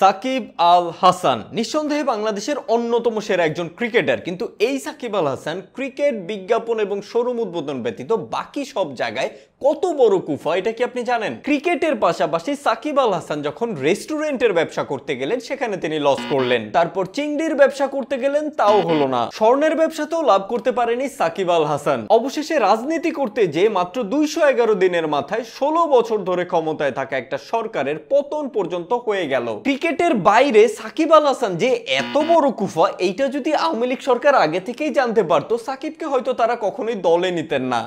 সাকিব আল হাসান নিঃসন্দেহে বাংলাদেশের অন্যতম সেরা একজন ক্রিকেটার কিন্তু এই সাকিব আল হাসান ক্রিকেট বিজ্ঞাপন এবং শোরুম উদ্বোধন ব্যতীত বাকি সব জায়গায় কত বড় কুফা এটা কি আপনি জানেন ক্রিকেটের পাশাপাশি সাকিব আল হাসান যখন রেস্টুরেন্টের ব্যবসা করতে গেলেন সেখানে তিনি লস করলেন তারপর চিংড়ির ব্যবসা করতে গেলেন তাও হলো না স্বর্ণের ব্যবসাতেও লাভ করতে পারেনি সাকিব আল হাসান অবশেষে রাজনীতি করতে যে মাত্র দুইশো দিনের মাথায় ষোলো বছর ধরে ক্ষমতায় থাকা একটা সরকারের পতন পর্যন্ত হয়ে গেল উইকেটের বাইরে সাকিব আল হাসান যে এত বড় কুফা এইটা যদি আওয়ামী লীগ সরকার আগে থেকেই জানতে পারতো সাকিবকে হয়তো তারা কখনোই দলে নিতেন না